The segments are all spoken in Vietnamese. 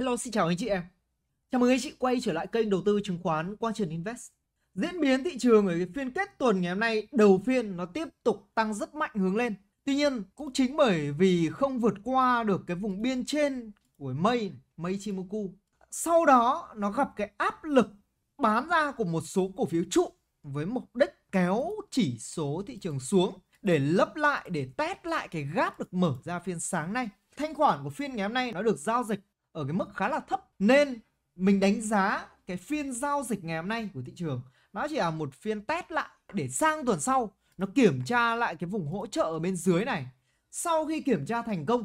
Hello xin chào anh chị em. Chào mừng anh chị quay trở lại kênh đầu tư chứng khoán Quang Trường Invest. Diễn biến thị trường ở phiên kết tuần ngày hôm nay đầu phiên nó tiếp tục tăng rất mạnh hướng lên. Tuy nhiên cũng chính bởi vì không vượt qua được cái vùng biên trên của mây mây Ichimoku. Sau đó nó gặp cái áp lực bán ra của một số cổ phiếu trụ với mục đích kéo chỉ số thị trường xuống để lấp lại để test lại cái gap được mở ra phiên sáng nay. Thanh khoản của phiên ngày hôm nay nó được giao dịch ở cái mức khá là thấp nên mình đánh giá cái phiên giao dịch ngày hôm nay của thị trường nó chỉ là một phiên test lại để sang tuần sau nó kiểm tra lại cái vùng hỗ trợ ở bên dưới này sau khi kiểm tra thành công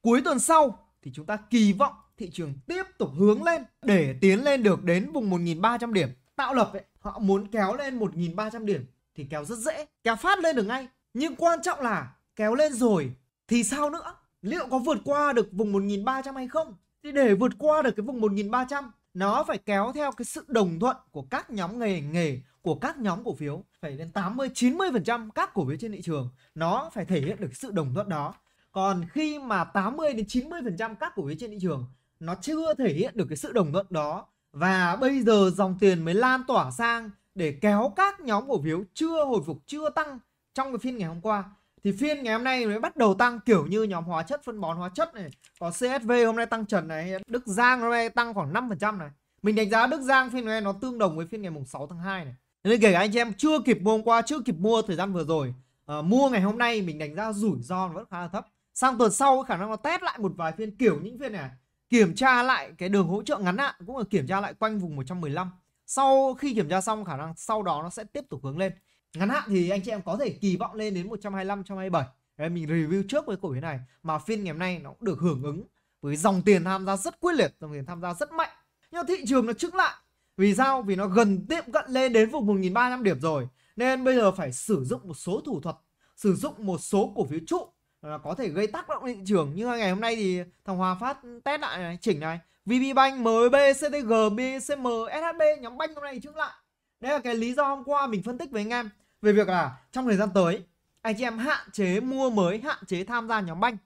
cuối tuần sau thì chúng ta kỳ vọng thị trường tiếp tục hướng lên để tiến lên được đến vùng 1.300 điểm tạo lập ấy, họ muốn kéo lên 1.300 điểm thì kéo rất dễ kéo phát lên được ngay nhưng quan trọng là kéo lên rồi thì sao nữa liệu có vượt qua được vùng 1.300 hay không thì để vượt qua được cái vùng 1300 nó phải kéo theo cái sự đồng thuận của các nhóm nghề nghề của các nhóm cổ phiếu phải đến 80 90% các cổ phiếu trên thị trường nó phải thể hiện được sự đồng thuận đó. Còn khi mà 80 đến 90% các cổ phiếu trên thị trường nó chưa thể hiện được cái sự đồng thuận đó và bây giờ dòng tiền mới lan tỏa sang để kéo các nhóm cổ phiếu chưa hồi phục chưa tăng trong cái phiên ngày hôm qua thì phiên ngày hôm nay mới bắt đầu tăng kiểu như nhóm hóa chất phân bón hóa chất này có CSV hôm nay tăng trần này Đức Giang hôm nay tăng khoảng 5% này mình đánh giá Đức Giang phiên này nó tương đồng với phiên ngày mùng 6 tháng 2 này nên kể cả anh chị em chưa kịp mua hôm qua chưa kịp mua thời gian vừa rồi à, mua ngày hôm nay mình đánh giá rủi ro vẫn khá là thấp sang tuần sau khả năng nó test lại một vài phiên kiểu những phiên này à. kiểm tra lại cái đường hỗ trợ ngắn hạn cũng là kiểm tra lại quanh vùng 115 sau khi kiểm tra xong khả năng sau đó nó sẽ tiếp tục hướng lên ngắn hạn thì anh chị em có thể kỳ vọng lên đến 125 127 Đấy, mình review trước với cổ phiếu này mà phiên ngày hôm nay nó cũng được hưởng ứng với dòng tiền tham gia rất quyết liệt dòng tiền tham gia rất mạnh nhưng thị trường nó trứng lại vì sao vì nó gần tiệm cận lên đến vùng 1.300 điểm rồi nên bây giờ phải sử dụng một số thủ thuật sử dụng một số cổ phiếu trụ à, có thể gây tác động thị trường như ngày hôm nay thì thằng Hòa Phát test lại này, chỉnh này VB Bank, MB, CTG, BCM, SHB nhóm banh hôm nay thì trứng lại Đấy là cái lý do hôm qua mình phân tích với anh em về việc là trong thời gian tới anh chị em hạn chế mua mới, hạn chế tham gia nhóm banh.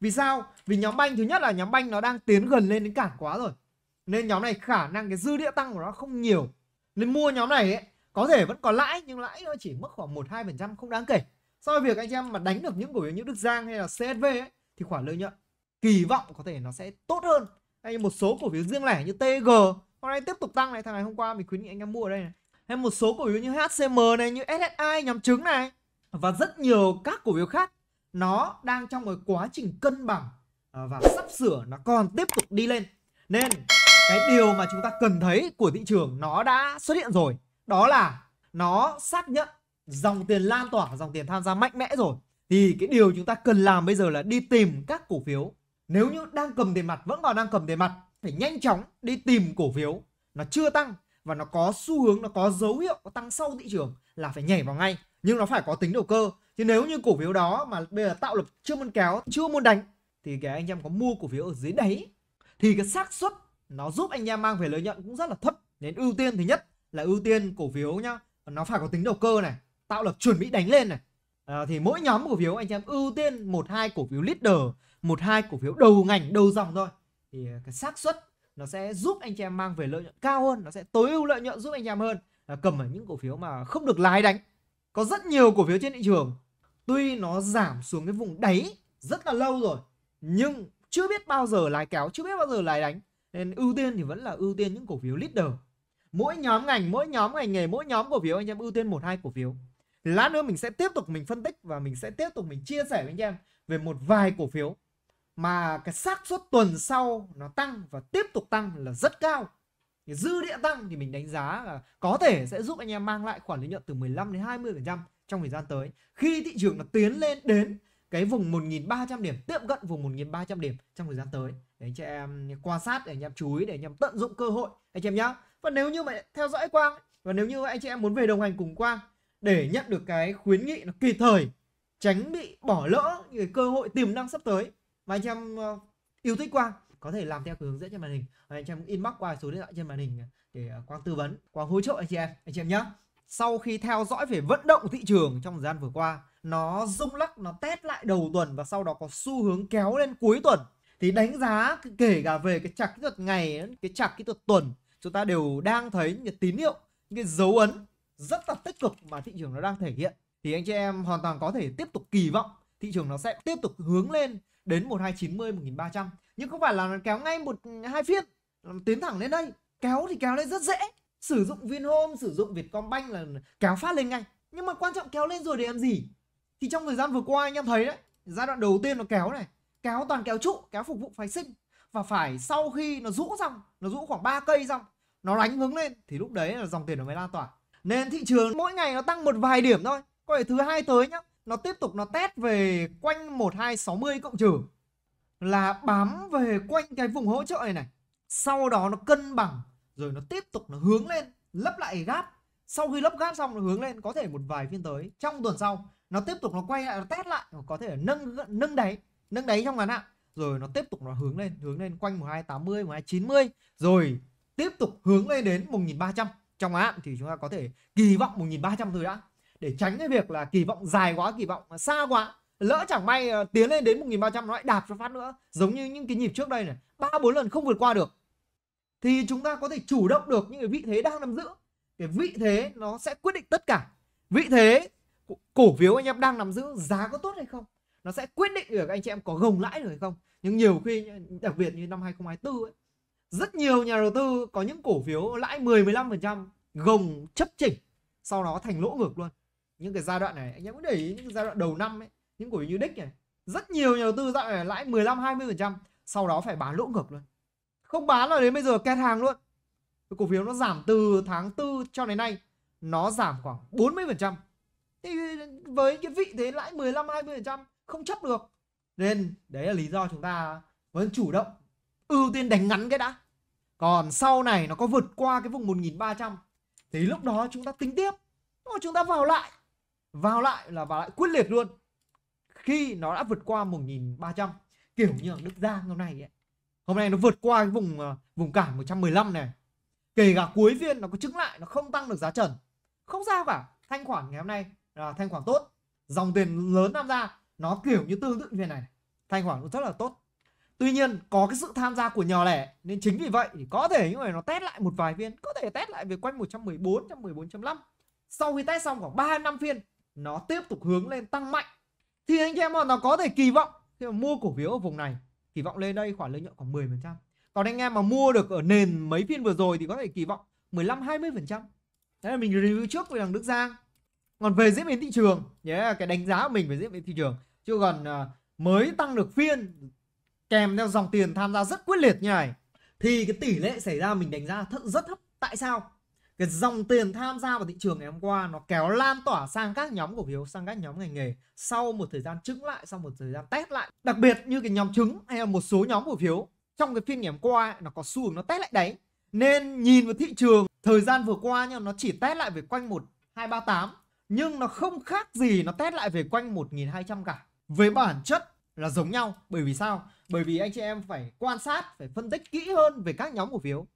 Vì sao? Vì nhóm banh thứ nhất là nhóm banh nó đang tiến gần lên đến cản quá rồi. Nên nhóm này khả năng cái dư địa tăng của nó không nhiều. Nên mua nhóm này ấy, có thể vẫn có lãi nhưng lãi nó chỉ mất khoảng 1 2% không đáng kể. So với việc anh chị em mà đánh được những cổ phiếu như Đức Giang hay là CSV ấy thì khoản lợi nhuận kỳ vọng có thể nó sẽ tốt hơn hay một số cổ phiếu riêng lẻ như TG hôm nay tiếp tục tăng này thằng ngày hôm qua mình khuyến nghị anh em mua ở đây này hay một số cổ phiếu như HCM này như SSI nhằm trứng này và rất nhiều các cổ phiếu khác nó đang trong cái quá trình cân bằng à, và sắp sửa nó còn tiếp tục đi lên nên cái điều mà chúng ta cần thấy của thị trường nó đã xuất hiện rồi đó là nó xác nhận dòng tiền lan tỏa dòng tiền tham gia mạnh mẽ rồi thì cái điều chúng ta cần làm bây giờ là đi tìm các cổ phiếu nếu như đang cầm tiền mặt vẫn còn đang cầm tiền mặt phải nhanh chóng đi tìm cổ phiếu nó chưa tăng và nó có xu hướng nó có dấu hiệu có tăng sâu thị trường là phải nhảy vào ngay nhưng nó phải có tính đầu cơ chứ nếu như cổ phiếu đó mà bây giờ tạo lập chưa muốn kéo chưa muốn đánh thì cái anh em có mua cổ phiếu ở dưới đáy thì cái xác suất nó giúp anh em mang về lợi nhuận cũng rất là thấp nên ưu tiên thứ nhất là ưu tiên cổ phiếu nhá nó phải có tính đầu cơ này tạo lập chuẩn bị đánh lên này à, thì mỗi nhóm cổ phiếu anh em ưu tiên một hai cổ phiếu leader một hai cổ phiếu đầu ngành đầu dòng thôi thì cái xác suất nó sẽ giúp anh chị em mang về lợi nhuận cao hơn nó sẽ tối ưu lợi nhuận giúp anh chị em hơn là cầm ở những cổ phiếu mà không được lái đánh có rất nhiều cổ phiếu trên thị trường tuy nó giảm xuống cái vùng đáy rất là lâu rồi nhưng chưa biết bao giờ lái kéo chưa biết bao giờ lái đánh nên ưu tiên thì vẫn là ưu tiên những cổ phiếu leader mỗi nhóm ngành mỗi nhóm ngành nghề mỗi nhóm cổ phiếu anh em ưu tiên một hai cổ phiếu lát nữa mình sẽ tiếp tục mình phân tích và mình sẽ tiếp tục mình chia sẻ với anh em về một vài cổ phiếu mà cái xác suất tuần sau nó tăng và tiếp tục tăng là rất cao thì dư địa tăng thì mình đánh giá là có thể sẽ giúp anh em mang lại khoản lợi nhuận từ 15 đến 20 phần trăm trong thời gian tới khi thị trường nó tiến lên đến cái vùng 1.300 điểm tiệm cận vùng 1.300 điểm trong thời gian tới để anh chị em quan sát để anh em chú ý để anh em tận dụng cơ hội anh chị em nhá và nếu như mà theo dõi Quang và nếu như anh chị em muốn về đồng hành cùng Quang để nhận được cái khuyến nghị nó kịp thời tránh bị bỏ lỡ những cái cơ hội tiềm năng sắp tới mà anh em ờ, yêu thích Quang có thể làm theo hướng dẫn trên màn hình và anh em inbox qua số điện thoại trên màn hình ờ, để ờ, Quang tư vấn Quang hỗ trợ anh chị em anh chị em nhé sau khi theo dõi về vận động thị trường trong thời gian vừa qua nó rung lắc nó test lại đầu tuần và sau đó có xu hướng kéo lên cuối tuần thì đánh giá kể cả về cái chặt kỹ thuật ngày cái chặt kỹ thuật tuần chúng ta đều đang thấy những tín hiệu những cái dấu ấn rất là tích cực mà thị trường nó đang thể hiện thì anh chị em hoàn toàn có thể tiếp tục kỳ vọng thị trường nó sẽ tiếp tục hướng lên đến 1290 1300 nhưng không phải là nó kéo ngay một hai phiên tiến thẳng lên đây kéo thì kéo lên rất dễ sử dụng Vinhome sử dụng Vietcombank là kéo phát lên ngay nhưng mà quan trọng kéo lên rồi để làm gì thì trong thời gian vừa qua anh em thấy đấy giai đoạn đầu tiên nó kéo này kéo toàn kéo trụ kéo phục vụ phái sinh và phải sau khi nó rũ xong nó rũ khoảng 3 cây xong nó đánh hướng lên thì lúc đấy là dòng tiền nó mới lan tỏa nên thị trường mỗi ngày nó tăng một vài điểm thôi có thể thứ hai tới nhá nó tiếp tục nó test về quanh 1260 cộng trừ là bám về quanh cái vùng hỗ trợ này này sau đó nó cân bằng rồi nó tiếp tục nó hướng lên lấp lại gáp sau khi lấp gáp xong nó hướng lên có thể một vài phiên tới trong tuần sau nó tiếp tục nó quay lại nó test lại có thể nâng nâng đáy nâng đáy trong ngắn hạn rồi nó tiếp tục nó hướng lên hướng lên quanh 1280 1290 rồi tiếp tục hướng lên đến 1300 trong hạn thì chúng ta có thể kỳ vọng 1300 rồi đã để tránh cái việc là kỳ vọng dài quá kỳ vọng xa quá lỡ ừ. chẳng may ờ, tiến lên đến 1300 nó lại đạp cho phát nữa giống như những cái nhịp trước đây này ba bốn lần không vượt qua được thì chúng ta có thể chủ động được những cái vị thế đang nắm giữ cái vị thế nó sẽ quyết định tất cả vị thế cổ phiếu anh em đang nắm giữ giá có tốt hay không nó sẽ quyết định được anh chị em có gồng lãi được hay không nhưng nhiều khi đặc biệt như năm 2024 ấy, rất nhiều nhà đầu tư có những cổ phiếu lãi 10 15% gồng chấp chỉnh sau đó thành lỗ ngược luôn những cái giai đoạn này anh em cũng để ý những giai đoạn đầu năm ấy những cổ phiếu như đích này rất nhiều nhà đầu tư dạng này lãi 15 20 phần trăm sau đó phải bán lỗ ngược luôn không bán là đến bây giờ kẹt hàng luôn cái cổ phiếu nó giảm từ tháng 4 cho đến nay nó giảm khoảng 40 phần trăm thì với cái vị thế lãi 15 20 phần trăm không chấp được nên đấy là lý do chúng ta vẫn chủ động ưu tiên đánh ngắn cái đã còn sau này nó có vượt qua cái vùng 1300 thì lúc đó chúng ta tính tiếp chúng ta vào lại vào lại là vào lại quyết liệt luôn khi nó đã vượt qua 1300 kiểu như ở Đức Giang hôm nay ấy. hôm nay nó vượt qua cái vùng ờ, vùng cản 115 này kể cả cuối phiên nó có chứng lại nó không tăng được giá trần không sao cả thanh khoản ngày hôm nay là thanh khoản tốt dòng tiền lớn tham gia nó kiểu như tương tự như này thanh khoản cũng rất là tốt tuy nhiên có cái sự tham gia của nhỏ lẻ nên chính vì vậy thì có thể những người nó test lại một vài phiên có thể test lại về quanh 114 114.5 sau khi test xong khoảng 3 năm phiên nó tiếp tục hướng lên tăng mạnh thì anh em nó có thể kỳ vọng khi mà mua cổ phiếu ở vùng này kỳ vọng lên đây khoảng lợi nhuận khoảng 10%. Còn anh em mà mua được ở nền mấy phiên vừa rồi thì có thể kỳ vọng 15 20%. Đấy là mình review trước về đằng Đức Giang. Còn về diễn biến thị trường, nhé yeah, cái đánh giá của mình về diễn biến thị trường. Chứ còn à, mới tăng được phiên kèm theo dòng tiền tham gia rất quyết liệt như này thì cái tỷ lệ xảy ra mình đánh giá thật rất thấp. Tại sao? cái dòng tiền tham gia vào thị trường ngày hôm qua nó kéo lan tỏa sang các nhóm cổ phiếu sang các nhóm ngành nghề sau một thời gian trứng lại sau một thời gian test lại đặc biệt như cái nhóm trứng hay là một số nhóm cổ phiếu trong cái phiên ngày hôm qua nó có xu hướng nó test lại đấy nên nhìn vào thị trường thời gian vừa qua nha nó chỉ test lại về quanh một hai ba tám nhưng nó không khác gì nó test lại về quanh một nghìn hai trăm cả về bản chất là giống nhau bởi vì sao bởi vì anh chị em phải quan sát phải phân tích kỹ hơn về các nhóm cổ phiếu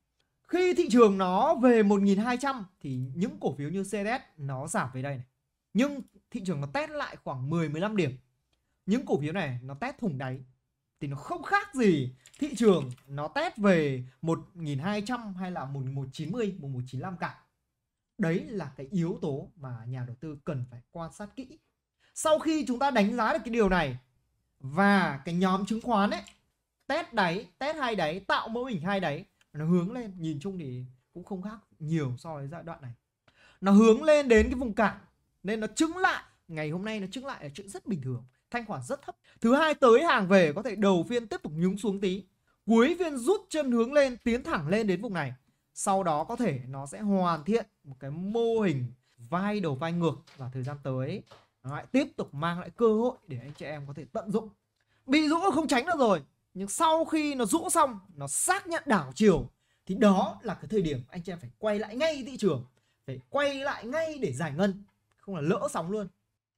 khi thị trường nó về 1.200 thì những cổ phiếu như CDS nó giảm về đây này. Nhưng thị trường nó test lại khoảng 10-15 điểm. Những cổ phiếu này nó test thủng đáy thì nó không khác gì thị trường nó test về 1.200 hay là 1.190, 1.195 cả. Đấy là cái yếu tố mà nhà đầu tư cần phải quan sát kỹ. Sau khi chúng ta đánh giá được cái điều này và cái nhóm chứng khoán ấy test đáy, test hai đáy, tạo mô hình hai đáy nó hướng lên nhìn chung thì cũng không khác nhiều so với giai đoạn này nó hướng lên đến cái vùng cản nên nó chứng lại ngày hôm nay nó chứng lại là chuyện rất bình thường thanh khoản rất thấp thứ hai tới hàng về có thể đầu phiên tiếp tục nhúng xuống tí cuối phiên rút chân hướng lên tiến thẳng lên đến vùng này sau đó có thể nó sẽ hoàn thiện một cái mô hình vai đầu vai ngược và thời gian tới nó lại tiếp tục mang lại cơ hội để anh chị em có thể tận dụng bị rũ không tránh được rồi nhưng sau khi nó rũ xong nó xác nhận đảo chiều thì đó là cái thời điểm anh chị em phải quay lại ngay thị trường phải quay lại ngay để giải ngân không là lỡ sóng luôn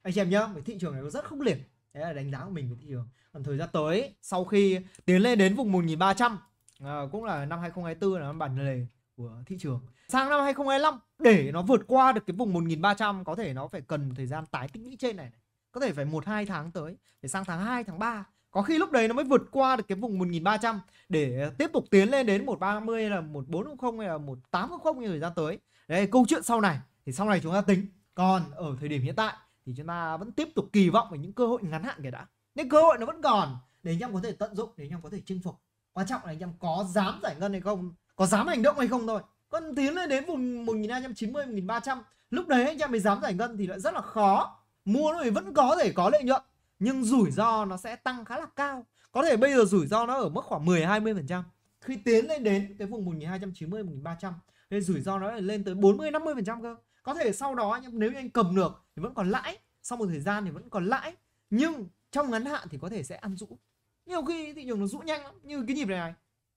anh chị em nhá cái thị trường này nó rất khốc liệt đấy là đánh giá của mình về thị trường còn thời gian tới sau khi tiến lên đến vùng 1300 à, cũng là năm 2024 là bản lề của thị trường sang năm 2025 để nó vượt qua được cái vùng 1300 có thể nó phải cần thời gian tái tích lũy trên này, có thể phải một hai tháng tới để sang tháng 2 tháng 3 có khi lúc đấy nó mới vượt qua được cái vùng 1300 để tiếp tục tiến lên đến 130 hay là 1400 hay là 1800 như thời gian tới. Đấy câu chuyện sau này thì sau này chúng ta tính. Còn ở thời điểm hiện tại thì chúng ta vẫn tiếp tục kỳ vọng vào những cơ hội ngắn hạn kìa đã. Những cơ hội nó vẫn còn để anh em có thể tận dụng để anh em có thể chinh phục. Quan trọng là anh em có dám giải ngân hay không, có dám hành động hay không thôi. Còn tiến lên đến vùng 1290 1300, lúc đấy anh em mới dám giải ngân thì lại rất là khó. Mua nó thì vẫn có thể có lợi nhuận nhưng rủi ro nó sẽ tăng khá là cao có thể bây giờ rủi ro nó ở mức khoảng 10 20 phần trăm khi tiến lên đến cái vùng 1290 1300 thì rủi ro nó lên tới 40 50 phần trăm cơ có thể sau đó nếu như anh cầm được thì vẫn còn lãi sau một thời gian thì vẫn còn lãi nhưng trong ngắn hạn thì có thể sẽ ăn rũ nhiều khi thị trường nó rũ nhanh lắm như cái nhịp này này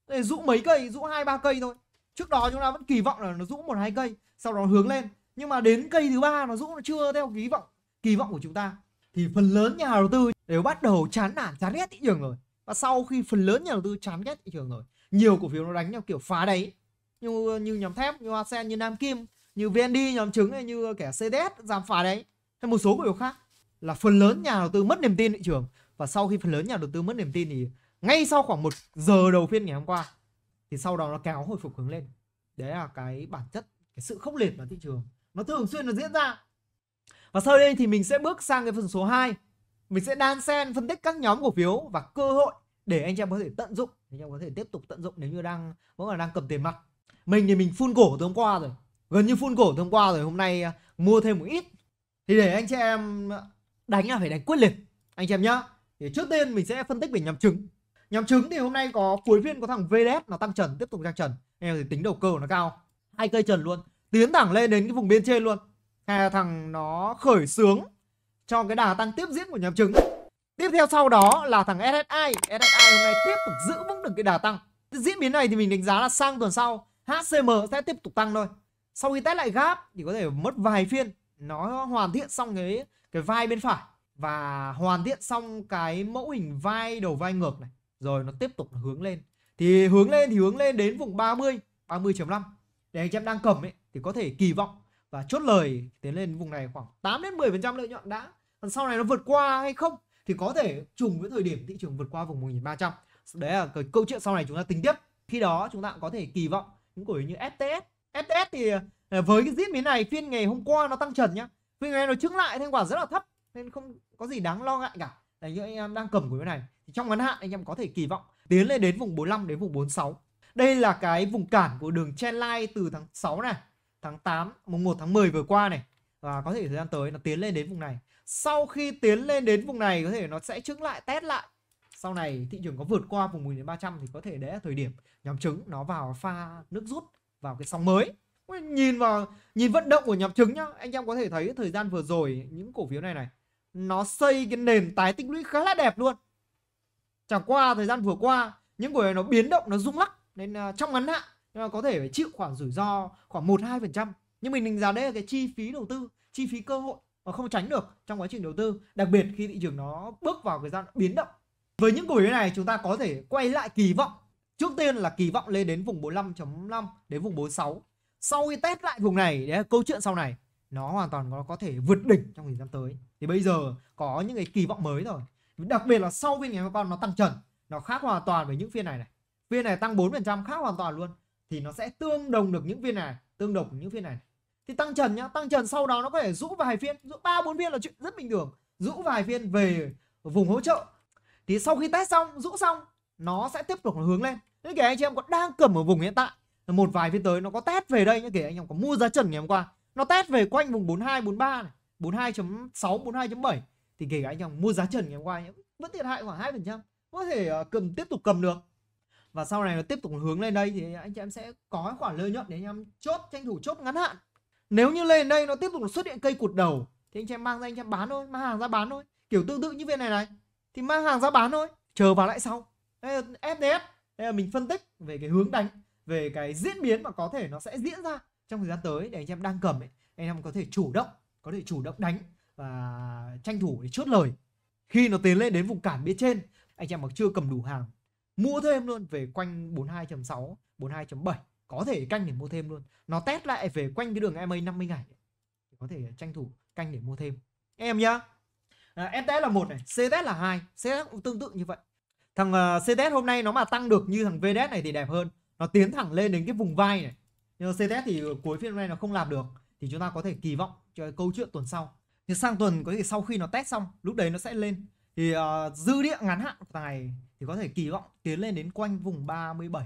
để rũ mấy cây rũ hai ba cây thôi trước đó chúng ta vẫn kỳ vọng là nó rũ một hai cây sau đó hướng lên nhưng mà đến cây thứ ba nó rũ nó chưa theo kỳ vọng kỳ vọng của chúng ta thì phần lớn nhà đầu tư đều bắt đầu chán nản chán ghét thị trường rồi và sau khi phần lớn nhà đầu tư chán ghét thị trường rồi nhiều cổ phiếu nó đánh theo kiểu phá đấy như như nhóm thép như asean như nam kim như vnd nhóm trứng hay như kẻ cds giảm phá đấy hay một số cổ phiếu khác là phần lớn nhà đầu tư mất niềm tin thị trường và sau khi phần lớn nhà đầu tư mất niềm tin thì ngay sau khoảng một giờ đầu phiên ngày hôm qua thì sau đó nó kéo hồi phục hướng lên đấy là cái bản chất cái sự khốc liệt của thị trường nó thường xuyên nó diễn ra và sau đây thì mình sẽ bước sang cái phần số 2 Mình sẽ đan xen phân tích các nhóm cổ phiếu và cơ hội để anh em có thể tận dụng Anh em có thể tiếp tục tận dụng nếu như đang vẫn còn đang cầm tiền mặt Mình thì mình phun cổ từ hôm qua rồi Gần như phun cổ từ hôm qua rồi hôm nay à, mua thêm một ít Thì để anh chị em đánh là phải đánh quyết liệt Anh chị em nhá Thì trước tiên mình sẽ phân tích về nhóm trứng Nhóm trứng thì hôm nay có cuối phiên có thằng VDS nó tăng trần tiếp tục tăng trần Em thì tính đầu cơ nó cao hai cây trần luôn tiến thẳng lên đến cái vùng biên trên luôn thằng nó khởi sướng cho cái đà tăng tiếp diễn của nhóm chứng tiếp theo sau đó là thằng SSI SSI hôm nay tiếp tục giữ vững được cái đà tăng diễn biến này thì mình đánh giá là sang tuần sau HCM sẽ tiếp tục tăng thôi sau khi test lại gap thì có thể mất vài phiên nó hoàn thiện xong cái cái vai bên phải và hoàn thiện xong cái mẫu hình vai đầu vai ngược này rồi nó tiếp tục hướng lên thì hướng lên thì hướng lên đến vùng 30 30.5 để anh em đang cầm ấy thì có thể kỳ vọng và chốt lời tiến lên vùng này khoảng 8 đến 10% lợi nhuận đã. Còn sau này nó vượt qua hay không thì có thể trùng với thời điểm thị trường vượt qua vùng 1300. Đấy là cái câu chuyện sau này chúng ta tính tiếp. Khi đó chúng ta cũng có thể kỳ vọng những cổ như STS. STS thì à, với cái diễn biến này phiên ngày hôm qua nó tăng trần nhá. Phiên ngày nó trứng lại thanh quả rất là thấp nên không có gì đáng lo ngại cả. Đấy như anh em đang cầm cổ phiếu này thì trong ngắn hạn anh em có thể kỳ vọng tiến lên đến vùng 45 đến vùng 46. Đây là cái vùng cản của đường trendline từ tháng 6 này tháng 8, mùng 1 tháng 10 vừa qua này và có thể thời gian tới nó tiến lên đến vùng này. Sau khi tiến lên đến vùng này có thể nó sẽ trứng lại test lại. Sau này thị trường có vượt qua vùng 10 đến 300 thì có thể đấy là thời điểm nhóm trứng nó vào pha nước rút vào cái sóng mới. Nhìn vào nhìn vận động của nhóm trứng nhá, anh em có thể thấy thời gian vừa rồi những cổ phiếu này này nó xây cái nền tái tích lũy khá là đẹp luôn. Chẳng qua thời gian vừa qua những cổ phiếu nó biến động nó rung lắc nên à, trong ngắn hạn nhưng mà có thể phải chịu khoản rủi ro khoảng một hai phần trăm nhưng mình đánh giá đây là cái chi phí đầu tư chi phí cơ hội mà không tránh được trong quá trình đầu tư đặc biệt khi thị trường nó bước vào thời gian biến động với những cổ phiếu này chúng ta có thể quay lại kỳ vọng trước tiên là kỳ vọng lên đến vùng 45.5 đến vùng 46 sau khi test lại vùng này đấy là câu chuyện sau này nó hoàn toàn nó có thể vượt đỉnh trong thời gian tới thì bây giờ có những cái kỳ vọng mới rồi đặc biệt là sau phiên ngày hôm qua nó tăng trần nó khác hoàn toàn với những phiên này này phiên này tăng 4% khác hoàn toàn luôn thì nó sẽ tương đồng được những viên này tương đồng những viên này thì tăng trần nhá tăng trần sau đó nó có thể rũ vài phiên rũ ba bốn viên là chuyện rất bình thường rũ vài viên về vùng hỗ trợ thì sau khi test xong rũ xong nó sẽ tiếp tục hướng lên những kể anh chị em còn đang cầm ở vùng hiện tại một vài phiên tới nó có test về đây những kể anh em có mua giá trần ngày hôm qua nó test về quanh vùng 42 43 này 42.6 42.7 thì kể anh em mua giá trần ngày hôm qua vẫn thiệt hại khoảng 2% có thể ờ, cầm tiếp tục cầm được và sau này nó tiếp tục hướng lên đây thì anh chị em sẽ có khoản lợi nhuận để anh em chốt tranh thủ chốt ngắn hạn nếu như lên đây nó tiếp tục xuất hiện cây cụt đầu thì anh chị em mang ra anh chị em bán thôi mang hàng ra bán thôi kiểu tương tự như vậy này này thì mang hàng ra bán thôi chờ vào lại sau đây là FDS đây là mình phân tích về cái hướng đánh về cái diễn biến mà có thể nó sẽ diễn ra trong thời gian tới để anh em đang cầm ấy anh em có thể chủ động có thể chủ động đánh và tranh thủ để chốt lời khi nó tiến lên đến vùng cản bên trên anh em mà chưa cầm đủ hàng mua thêm luôn về quanh 42.6 42.7 có thể canh để mua thêm luôn nó test lại về quanh cái đường EMA 50 ngày có thể tranh thủ canh để mua thêm em nhá à, STS là một này CTS là hai CTS cũng tương tự như vậy thằng uh, à, CTS hôm nay nó mà tăng được như thằng VDS này thì đẹp hơn nó tiến thẳng lên đến cái vùng vai này nhưng CTS thì cuối phiên hôm nay nó không làm được thì chúng ta có thể kỳ vọng cho câu chuyện tuần sau thì sang tuần có thể sau khi nó test xong lúc đấy nó sẽ lên thì uh, dư địa ngắn hạn của tài thì có thể kỳ vọng tiến lên đến quanh vùng 37.7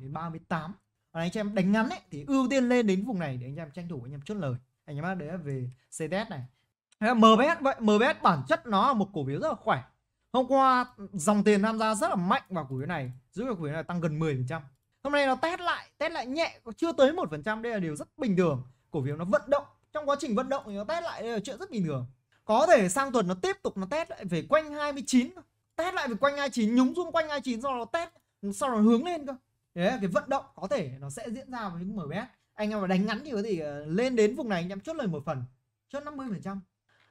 đến 38 còn anh chị em đánh ngắn ấy, thì ưu tiên lên đến vùng này để anh em tranh thủ anh em chốt lời anh em đấy là về CTS này MBS vậy MBS bản chất nó là một cổ phiếu rất là khỏe hôm qua dòng tiền tham gia rất là mạnh vào cổ phiếu này giữ cổ phiếu này tăng gần 10% hôm nay nó test lại test lại nhẹ chưa tới một phần trăm đây là điều rất bình thường cổ phiếu nó vận động trong quá trình vận động thì nó test lại đây là chuyện rất bình thường có thể sang tuần nó tiếp tục nó test lại về quanh 29 test lại về quanh 29 nhúng xuống quanh 29 rồi nó test sau đó hướng lên cơ đấy cái vận động có thể nó sẽ diễn ra với những bé anh em mà đánh ngắn thì có thể ờ, lên đến vùng này anh em chốt lời một phần chốt 50 phần trăm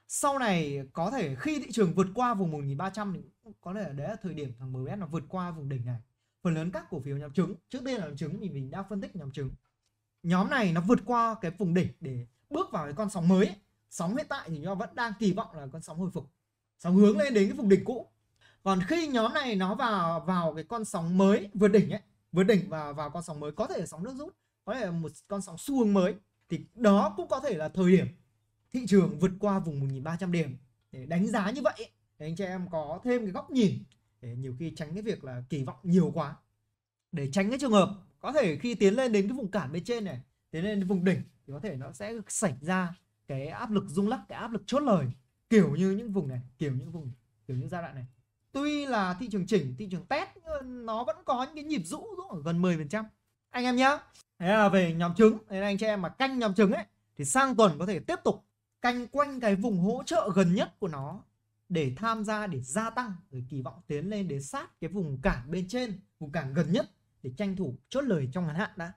sau này có thể khi thị trường vượt qua vùng 1300 thì có thể đấy là thời điểm thằng MBS nó vượt qua vùng đỉnh này phần lớn các cổ phiếu nhóm trứng trước tiên là nhóm trứng thì mình đã phân tích nhóm trứng nhóm này nó vượt qua cái vùng đỉnh để bước vào cái con sóng mới ấy sóng hiện tại thì nó vẫn đang kỳ vọng là con sóng hồi phục sóng hướng lên đến cái vùng đỉnh cũ còn khi nhóm này nó vào vào cái con sóng mới vượt đỉnh ấy vượt đỉnh và vào con sóng mới có thể là sóng nước rút có thể là một con sóng xu hướng mới thì đó cũng có thể là thời điểm thị trường vượt qua vùng 1.300 điểm để đánh giá như vậy để anh chị em có thêm cái góc nhìn để nhiều khi tránh cái việc là kỳ vọng nhiều quá để tránh cái trường hợp có thể khi tiến lên đến cái vùng cản bên trên này tiến lên đến vùng đỉnh thì có thể nó sẽ xảy ra cái áp lực rung lắc cái áp lực chốt lời kiểu như những vùng này kiểu những vùng kiểu những giai đoạn này tuy là thị trường chỉnh thị trường test nó vẫn có những cái nhịp rũ ở gần 10 phần trăm anh em nhá thế là về nhóm trứng nên anh chị em mà canh nhóm trứng ấy thì sang tuần có thể tiếp tục canh quanh cái vùng hỗ trợ gần nhất của nó để tham gia để gia tăng rồi kỳ vọng tiến lên đến sát cái vùng cản bên trên vùng cản gần nhất để tranh thủ chốt lời trong ngắn hạn đã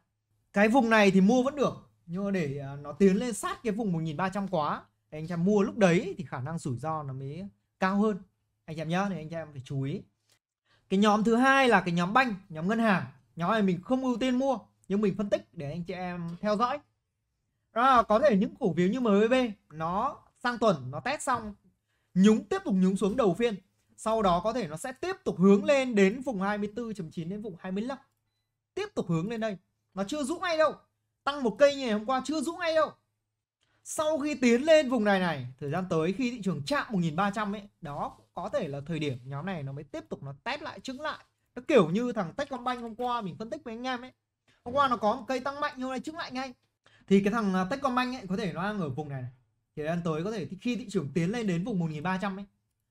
cái vùng này thì mua vẫn được nhưng mà để à, nó tiến lên sát cái vùng 1300 quá anh em mua lúc đấy thì khả năng rủi ro nó mới cao hơn anh em nhớ thì anh em phải chú ý cái nhóm thứ hai là cái nhóm banh nhóm ngân hàng nhóm này mình không ưu tiên mua nhưng mình phân tích để anh chị em theo dõi đó có thể những cổ phiếu như MBB nó sang tuần nó test xong nhúng tiếp tục nhúng xuống đầu phiên sau đó có thể nó sẽ tiếp tục hướng lên đến vùng 24.9 đến vùng 25 tiếp tục hướng lên đây nó chưa rũ ngay đâu tăng một cây như ngày hôm qua chưa rũ ngay đâu sau khi tiến lên vùng này này thời gian tới khi thị trường chạm 1.300 ấy đó có thể là thời điểm nhóm này nó mới tiếp tục nó test lại chứng lại nó kiểu như thằng Techcombank hôm qua mình phân tích với anh em ấy hôm qua nó có một cây tăng mạnh nhưng hôm nay chứng lại ngay thì cái thằng à, Techcombank ấy có thể nó đang ở vùng này này thời gian tới có thể khi thị trường tiến lên đến vùng 1.300 ấy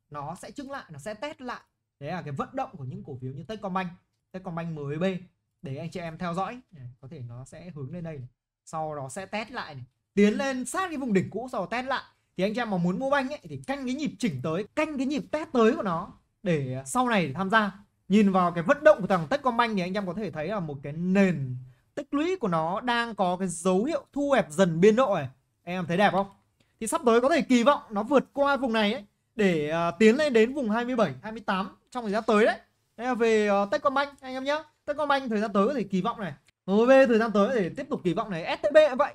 nó sẽ chứng lại nó sẽ test lại đấy là cái vận động của những cổ phiếu như Techcombank Techcombank MB để anh chị em theo dõi này, có thể nó sẽ hướng lên đây này. sau đó sẽ test lại này. tiến lên sát cái vùng đỉnh cũ sau đó test lại thì anh chị em mà muốn mua banh ấy thì canh cái nhịp chỉnh tới canh cái nhịp test tới của nó để sau này để tham gia nhìn vào cái vận động của thằng Techcombank thì anh em có thể thấy là một cái nền tích lũy của nó đang có cái dấu hiệu thu hẹp dần biên độ này em thấy đẹp không thì sắp tới có thể kỳ vọng nó vượt qua vùng này ấy để uh, tiến lên đến vùng 27 28 trong thời gian tới đấy Đây là về uh, Techcombank anh em nhé Techcombank thời gian tới thì kỳ vọng này MB thời gian tới thì tiếp tục kỳ vọng này STB cũng vậy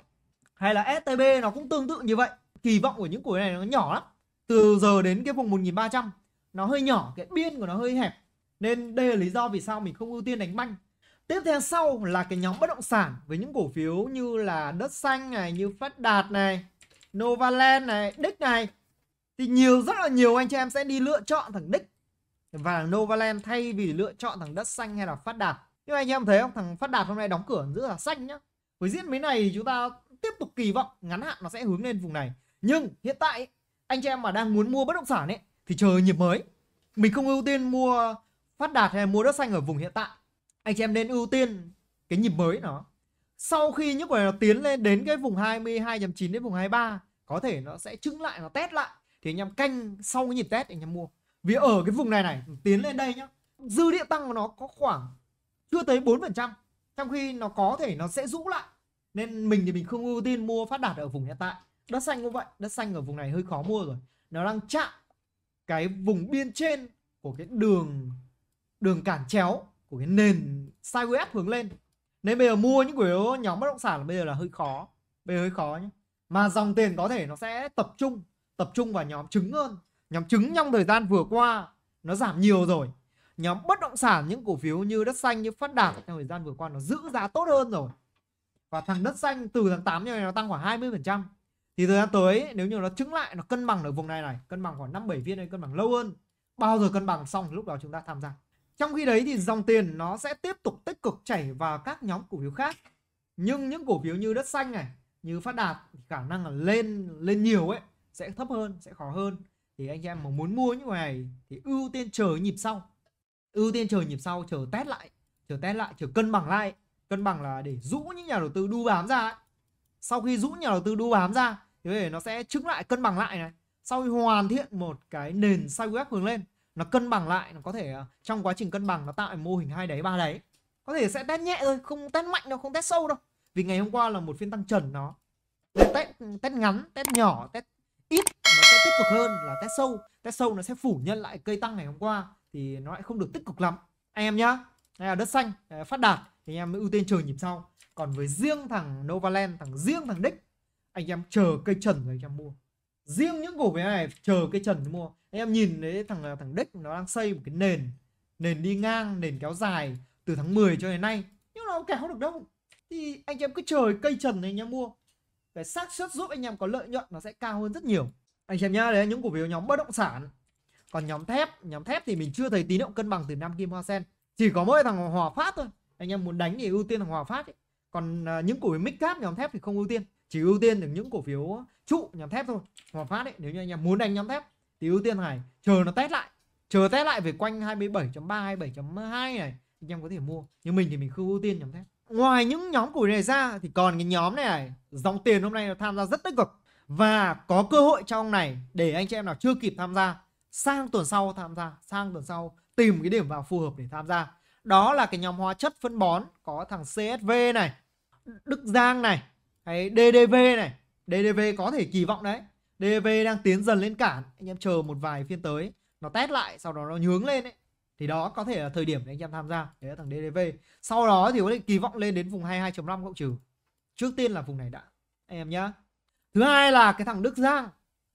hay là STB nó cũng tương tự như vậy kỳ vọng của những cổ này nó nhỏ lắm từ giờ đến cái vùng 1300 nó hơi nhỏ cái biên của nó hơi hẹp nên đây là lý do vì sao mình không ưu tiên đánh banh tiếp theo sau là cái nhóm bất động sản với những cổ phiếu như là đất xanh này như phát đạt này Novaland này, đích này thì nhiều rất là nhiều anh chị em sẽ đi lựa chọn thằng đích và thằng Novaland thay vì lựa chọn thằng đất xanh hay là phát đạt nhưng anh em thấy không thằng phát đạt hôm nay đóng cửa giữa là xanh nhá với diễn biến này thì chúng ta tiếp tục kỳ vọng ngắn hạn nó sẽ hướng lên vùng này nhưng hiện tại anh chị em mà đang muốn mua bất động sản ấy thì chờ nhịp mới mình không ưu tiên mua phát đạt hay mua đất xanh ở vùng hiện tại anh chị em nên ưu tiên cái nhịp mới nó sau khi những quả nó tiến lên đến cái vùng 22.9 đến vùng 23 có thể nó sẽ trứng lại nó test lại thì anh em canh sau cái nhịp test anh em mua vì ở cái vùng này này tiến lên đây nhá dư địa tăng của nó có khoảng chưa tới 4% trong khi nó có thể nó sẽ rũ lại nên mình thì mình không ưu tiên mua phát đạt ở vùng hiện tại đất xanh cũng vậy đất xanh ở vùng này hơi khó mua rồi nó đang chạm cái vùng biên trên của cái đường đường cản chéo của cái nền sideways hướng lên nên bây giờ mua những cổ phiếu nhóm bất động sản là bây giờ là hơi khó bây giờ hơi khó nhé mà dòng tiền có thể nó sẽ tập trung tập trung vào nhóm trứng hơn nhóm chứng trong thời gian vừa qua nó giảm nhiều rồi nhóm bất động sản những cổ phiếu như đất xanh như phát đạt trong thời gian vừa qua nó giữ giá tốt hơn rồi và thằng đất xanh từ tháng 8 như này nó tăng khoảng 20% thì thời gian tới nếu như nó chứng lại nó cân bằng ở vùng này này cân bằng khoảng 5 7 viên hay cân bằng lâu hơn bao giờ cân bằng xong lúc đó chúng ta tham gia trong khi đấy thì dòng tiền nó sẽ tiếp tục tích cực chảy vào các nhóm cổ phiếu khác nhưng những cổ phiếu như đất xanh này như phát đạt khả năng là lên lên nhiều ấy sẽ thấp hơn sẽ khó hơn thì anh em mà muốn mua như này thì ưu tiên chờ nhịp sau ưu tiên chờ nhịp sau chờ test lại chờ test lại chờ cân bằng lại cân bằng là để rũ những nhà đầu tư đu bám ra ấy. sau khi rũ nhà đầu tư đu bám ra thì nó sẽ trứng lại cân bằng lại này sau khi hoàn thiện một cái nền sideways hướng lên nó cân bằng lại nó có thể à, trong quá trình cân bằng nó tạo mô hình hai đáy ba đáy có thể sẽ test nhẹ thôi không test mạnh đâu không test sâu đâu vì ngày hôm qua là một phiên tăng trần nó test test ngắn test nhỏ test nó sẽ tích cực hơn là test sâu test sâu nó sẽ phủ nhân lại cây tăng ngày hôm qua thì nó lại không được tích cực lắm anh em nhá đây là đất xanh phát đạt thì anh em mới ưu tiên chờ nhịp sau còn với riêng thằng Novaland thằng riêng thằng đích anh em chờ cây trần rồi anh em mua riêng những cổ phiếu này chờ cây trần mới mua anh em nhìn đấy thằng thằng đích nó đang xây một cái nền nền đi ngang nền kéo dài từ tháng 10 cho đến nay nhưng nó kéo được đâu thì anh em cứ chờ cây trần này anh em mua cái xác suất giúp anh em có lợi nhuận nó sẽ cao hơn rất nhiều anh xem nhá đấy những cổ phiếu nhóm bất động sản còn nhóm thép nhóm thép thì mình chưa thấy tín hiệu cân bằng từ nam kim hoa sen chỉ có mỗi thằng hòa phát thôi anh em muốn đánh thì ưu tiên thằng hòa phát ấy. còn à, những cổ phiếu mid cap nhóm thép thì không ưu tiên chỉ ưu tiên được những cổ phiếu trụ nhóm thép thôi hòa phát đấy nếu như anh em muốn đánh nhóm thép thì ưu tiên này chờ nó test lại chờ test lại về quanh 27.3 27.2 này anh em có thể mua nhưng mình thì mình không ưu tiên nhóm thép ngoài những nhóm cổ này ra thì còn cái nhóm này này dòng tiền hôm nay nó tham gia rất tích cực và có cơ hội trong này để anh chị em nào chưa kịp tham gia sang tuần sau tham gia sang tuần sau tìm cái điểm vào phù hợp để tham gia đó là cái nhóm hóa chất phân bón có thằng CSV này Đức Giang này hay DDV này DDV có thể kỳ vọng đấy DDV đang tiến dần lên cản anh em chờ một vài phiên tới nó test lại sau đó nó nhướng lên ấy thì đó có thể là thời điểm để anh em tham gia đấy là thằng DDV sau đó thì có thể kỳ vọng lên đến vùng 22.5 cộng trừ trước tiên là vùng này đã anh em nhá thứ hai là cái thằng đức giang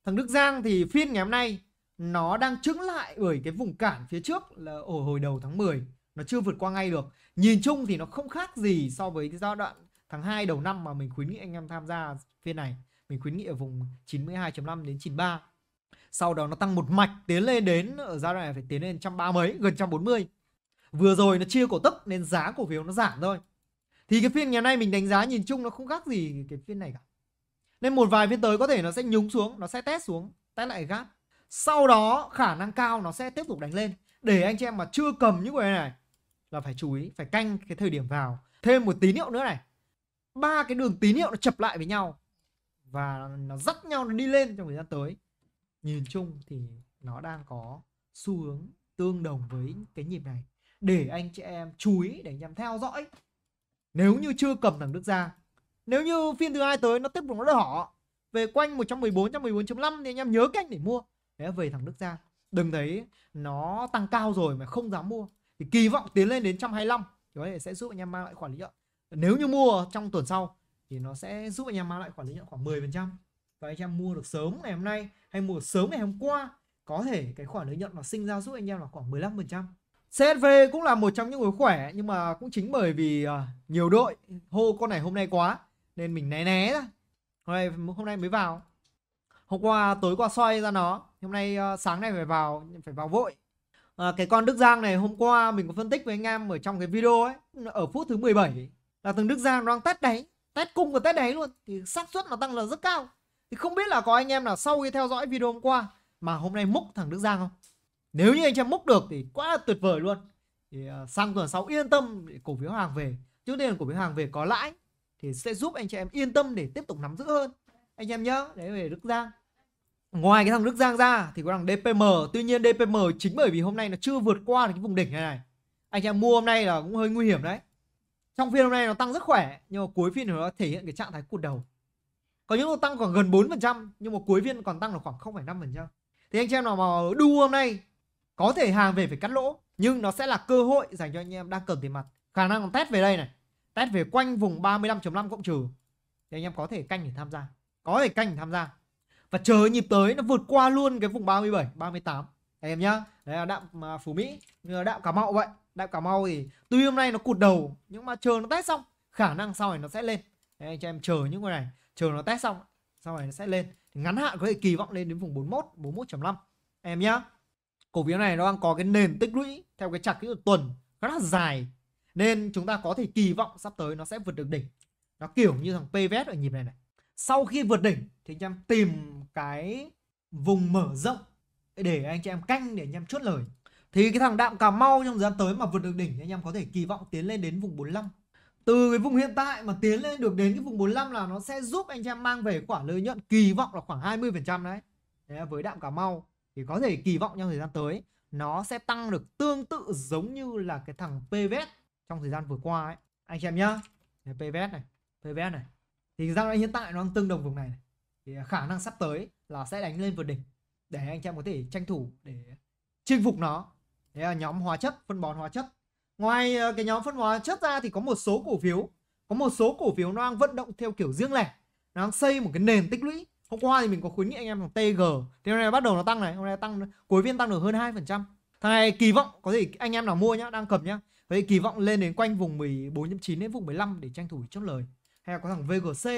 thằng đức giang thì phiên ngày hôm nay nó đang trứng lại bởi cái vùng cản phía trước là ở hồi đầu tháng 10 nó chưa vượt qua ngay được nhìn chung thì nó không khác gì so với cái giai đoạn tháng 2 đầu năm mà mình khuyến nghị anh em tham gia phiên này mình khuyến nghị ở vùng 92.5 đến 93 sau đó nó tăng một mạch tiến lên đến ở giai đoạn này phải tiến lên trăm ba mấy gần 140 vừa rồi nó chia cổ tức nên giá cổ phiếu nó giảm thôi thì cái phiên ngày hôm nay mình đánh giá nhìn chung nó không khác gì cái phiên này cả nên một vài phiên tới có thể nó sẽ nhúng xuống, nó sẽ test xuống, test lại gap. Sau đó khả năng cao nó sẽ tiếp tục đánh lên. Để anh chị em mà chưa cầm những cái này là phải chú ý, phải canh cái thời điểm vào. Thêm một tín hiệu nữa này. Ba cái đường tín hiệu nó chập lại với nhau và nó dắt nhau nó đi lên trong thời gian tới. Nhìn chung thì nó đang có xu hướng tương đồng với cái nhịp này để anh chị em chú ý để nhằm theo dõi nếu như chưa cầm thằng Đức ra nếu như phiên thứ hai tới nó tiếp tục nó đỏ về quanh 114 114.5 thì anh em nhớ cách để mua. Đấy về thằng Đức ra. Đừng thấy nó tăng cao rồi mà không dám mua. Thì kỳ vọng tiến lên đến 125 thì có thể sẽ giúp anh em mang lại khoản lợi nhuận. Nếu như mua trong tuần sau thì nó sẽ giúp anh em mang lại khoản lợi nhuận khoảng 10% và anh em mua được sớm ngày hôm nay hay mua sớm ngày hôm qua có thể cái khoản lợi nhuận nó sinh ra giúp anh em là khoảng 15%. CSV cũng là một trong những đối khỏe nhưng mà cũng chính bởi vì à, nhiều đội hô con này hôm nay quá nên mình né né ra hôm nay hôm nay mới vào hôm qua tối qua xoay ra nó hôm nay uh, sáng nay phải vào phải vào vội à, cái con Đức Giang này hôm qua mình có phân tích với anh em ở trong cái video ấy ở phút thứ 17 là thằng Đức Giang nó đang test đáy test cung và test đáy luôn thì xác suất nó tăng là rất cao thì không biết là có anh em nào sau khi theo dõi video hôm qua mà hôm nay múc thằng Đức Giang không nếu như anh em múc được thì quá là tuyệt vời luôn thì uh, sang tuần sau yên tâm cổ phiếu hàng về trước tiên cổ phiếu hàng về có lãi thì sẽ giúp anh chị em yên tâm để tiếp tục nắm giữ hơn anh em nhớ đấy về Đức Giang ngoài cái thằng Đức Giang ra thì có thằng DPM tuy nhiên DPM chính bởi vì hôm nay nó chưa vượt qua được cái vùng đỉnh này này anh em mua hôm nay là cũng hơi nguy hiểm đấy trong phiên hôm nay nó tăng rất khỏe nhưng mà cuối phiên nó thể hiện cái trạng thái cụt đầu có những nó tăng khoảng gần 4% nhưng mà cuối phiên còn tăng là khoảng 0,5% thì anh chị em nào mà đu hôm nay có thể hàng về phải cắt lỗ nhưng nó sẽ là cơ hội dành cho anh em đang cần tiền mặt khả năng còn test về đây này test về quanh vùng 35.5 cộng trừ thì anh em có thể canh để tham gia có thể canh để tham gia và chờ nhịp tới nó vượt qua luôn cái vùng 37 38 anh em nhá đấy là đạm à, phú mỹ là đạm cà mau vậy đạm cà mau thì tuy hôm nay nó cụt đầu nhưng mà chờ nó test xong khả năng sau này nó sẽ lên đấy, anh cho em chờ những con này chờ nó test xong sau này nó sẽ lên thì ngắn hạn có thể kỳ vọng lên đến vùng 41 41.5 em nhá cổ phiếu này nó đang có cái nền tích lũy theo cái chặt kỹ thuật tuần rất là dài nên chúng ta có thể kỳ vọng sắp tới nó sẽ vượt được đỉnh. Nó kiểu như thằng PVS ở nhịp này này. Sau khi vượt đỉnh thì anh em tìm cái vùng mở rộng để anh chị em canh để anh em chốt lời. Thì cái thằng đạm Cà Mau trong thời gian tới mà vượt được đỉnh thì anh em có thể kỳ vọng tiến lên đến vùng 45. Từ cái vùng hiện tại mà tiến lên được đến cái vùng 45 là nó sẽ giúp anh em mang về khoản lợi nhuận kỳ vọng là khoảng 20% đấy. đấy. Với đạm Cà Mau thì có thể kỳ vọng trong thời gian tới nó sẽ tăng được tương tự giống như là cái thằng PVS trong thời gian vừa qua ấy anh xem nhá pvs này pvs này thì giao anh hiện tại nó đang tương đồng vùng này, này. thì à, khả năng sắp tới là sẽ đánh lên vượt đỉnh để anh em có thể tranh thủ để chinh phục nó đấy là nhóm hóa chất phân bón hóa chất ngoài à, cái nhóm phân hóa chất ra thì có một số cổ phiếu có một số cổ phiếu nó đang vận động theo kiểu riêng lẻ nó đang xây một cái nền tích lũy hôm qua thì mình có khuyến nghị anh em thằng TG thì hôm nay bắt đầu nó tăng này hôm nay tăng cuối phiên tăng được hơn 2% thằng này kỳ vọng có thể anh em nào mua nhá đang cầm nhá Vậy kỳ vọng lên đến quanh vùng 14.9 đến vùng 15 để tranh thủ chốt lời. Hay là có thằng VGC.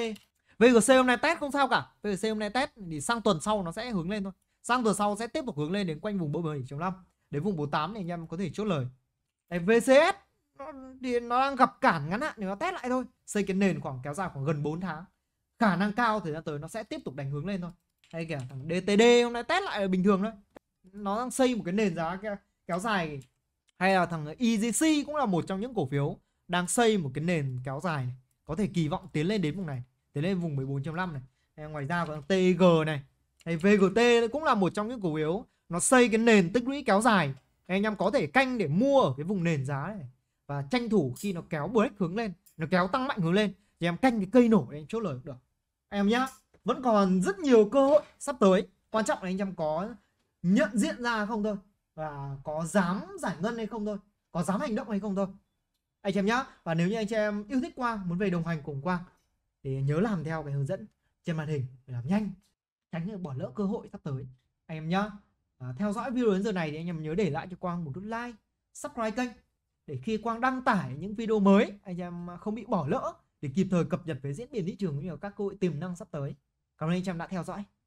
VGC hôm nay test không sao cả. VGC hôm nay test thì sang tuần sau nó sẽ hướng lên thôi. Sang tuần sau sẽ tiếp tục hướng lên đến quanh vùng 47.5 đến vùng 48 thì anh em có thể chốt lời. Đấy, VCS nó, thì nó đang gặp cản ngắn hạn thì nó test lại thôi. Xây cái nền khoảng kéo dài khoảng gần 4 tháng. Khả năng cao thời gian tới nó sẽ tiếp tục đánh hướng lên thôi. Hay kìa thằng DTD hôm nay test lại là bình thường thôi. Nó đang xây một cái nền giá kéo dài hay là thằng EGC cũng là một trong những cổ phiếu đang xây một cái nền kéo dài này. có thể kỳ vọng tiến lên đến vùng này tiến lên vùng 14.5 này ngoài ra còn TG này hay VGT cũng là một trong những cổ phiếu nó xây cái nền tích lũy kéo dài anh em có thể canh để mua ở cái vùng nền giá này và tranh thủ khi nó kéo break hướng lên nó kéo tăng mạnh hướng lên thì em canh cái cây nổ để em chốt lời cũng được em nhá vẫn còn rất nhiều cơ hội sắp tới quan trọng là anh em có nhận diện ra không thôi và có dám giải ngân hay không thôi có dám hành động hay không thôi anh chị em nhá và nếu như anh chị em yêu thích Quang muốn về đồng hành cùng Quang thì nhớ làm theo cái hướng dẫn trên màn hình để làm nhanh tránh bỏ lỡ cơ hội sắp tới anh em nhá à, theo dõi video đến giờ này thì anh em nhớ để lại cho Quang một nút like subscribe kênh để khi Quang đăng tải những video mới anh em không bị bỏ lỡ để kịp thời cập nhật về diễn biến thị trường cũng như các cơ hội tiềm năng sắp tới cảm ơn anh em đã theo dõi